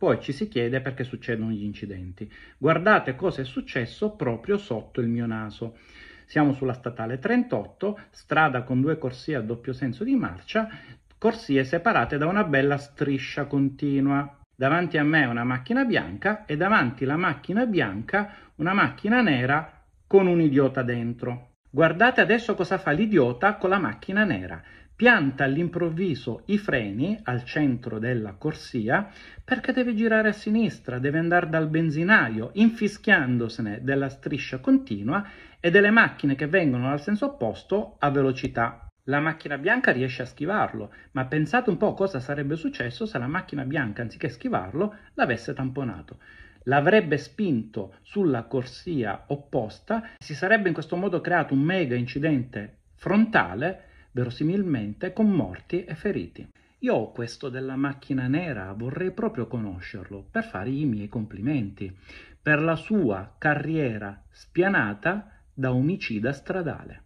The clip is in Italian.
Poi ci si chiede perché succedono gli incidenti. Guardate cosa è successo proprio sotto il mio naso. Siamo sulla statale 38, strada con due corsie a doppio senso di marcia, corsie separate da una bella striscia continua. Davanti a me una macchina bianca e davanti la macchina bianca una macchina nera con un idiota dentro. Guardate adesso cosa fa l'idiota con la macchina nera. Pianta all'improvviso i freni al centro della corsia perché deve girare a sinistra, deve andare dal benzinaio, infischiandosene della striscia continua e delle macchine che vengono al senso opposto a velocità la macchina bianca riesce a schivarlo, ma pensate un po' cosa sarebbe successo se la macchina bianca, anziché schivarlo, l'avesse tamponato l'avrebbe spinto sulla corsia opposta, si sarebbe in questo modo creato un mega incidente frontale, verosimilmente con morti e feriti. Io ho questo della macchina nera, vorrei proprio conoscerlo per fare i miei complimenti per la sua carriera spianata da omicida stradale.